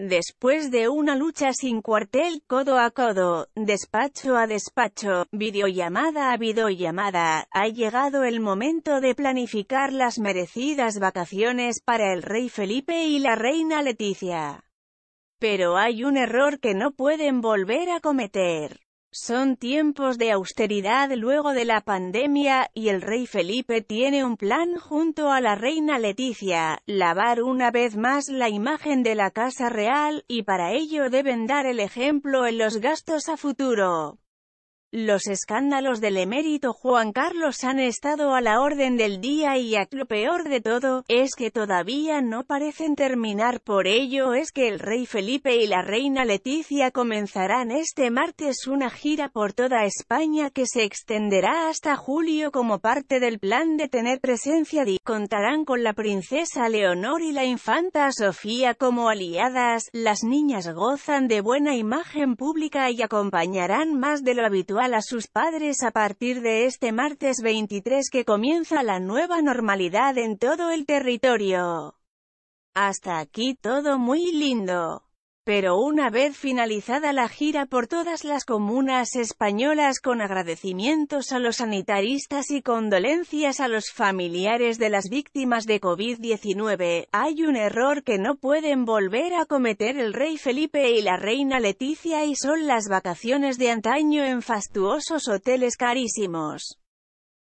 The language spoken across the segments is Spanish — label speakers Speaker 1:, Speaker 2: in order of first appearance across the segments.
Speaker 1: Después de una lucha sin cuartel, codo a codo, despacho a despacho, videollamada a videollamada, ha llegado el momento de planificar las merecidas vacaciones para el rey Felipe y la reina Leticia. Pero hay un error que no pueden volver a cometer. Son tiempos de austeridad luego de la pandemia, y el rey Felipe tiene un plan junto a la reina Leticia, lavar una vez más la imagen de la Casa Real, y para ello deben dar el ejemplo en los gastos a futuro. Los escándalos del emérito Juan Carlos han estado a la orden del día y lo peor de todo, es que todavía no parecen terminar por ello es que el rey Felipe y la reina Leticia comenzarán este martes una gira por toda España que se extenderá hasta julio como parte del plan de tener presencia y contarán con la princesa Leonor y la infanta Sofía como aliadas, las niñas gozan de buena imagen pública y acompañarán más de lo habitual a sus padres a partir de este martes 23 que comienza la nueva normalidad en todo el territorio. Hasta aquí todo muy lindo. Pero una vez finalizada la gira por todas las comunas españolas con agradecimientos a los sanitaristas y condolencias a los familiares de las víctimas de COVID-19, hay un error que no pueden volver a cometer el rey Felipe y la reina Leticia y son las vacaciones de antaño en fastuosos hoteles carísimos.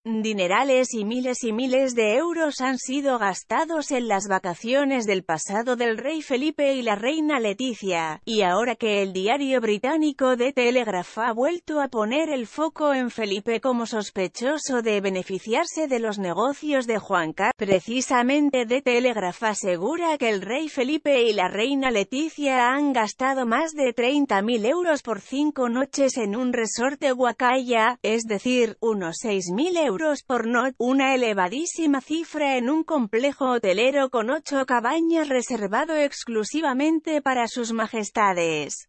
Speaker 1: Dinerales y miles y miles de euros han sido gastados en las vacaciones del pasado del rey Felipe y la reina Leticia, y ahora que el diario británico The Telegraph ha vuelto a poner el foco en Felipe como sospechoso de beneficiarse de los negocios de Juan Carlos, precisamente The Telegraph asegura que el rey Felipe y la reina Leticia han gastado más de 30.000 euros por cinco noches en un resorte Huacaya, es decir, unos 6.000 euros por noche, una elevadísima cifra en un complejo hotelero con ocho cabañas reservado exclusivamente para sus majestades.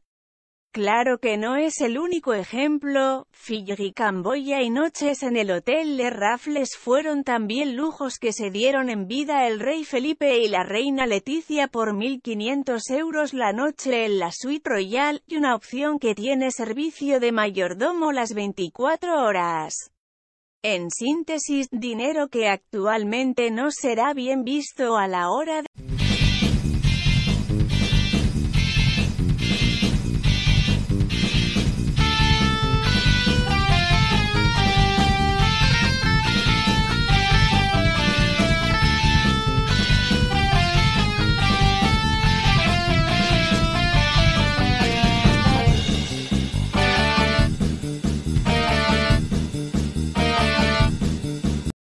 Speaker 1: Claro que no es el único ejemplo, Fiji Camboya y noches en el Hotel Le Raffles fueron también lujos que se dieron en vida el rey Felipe y la reina Leticia por 1.500 euros la noche en la Suite Royal, y una opción que tiene servicio de mayordomo las 24 horas. En síntesis, dinero que actualmente no será bien visto a la hora de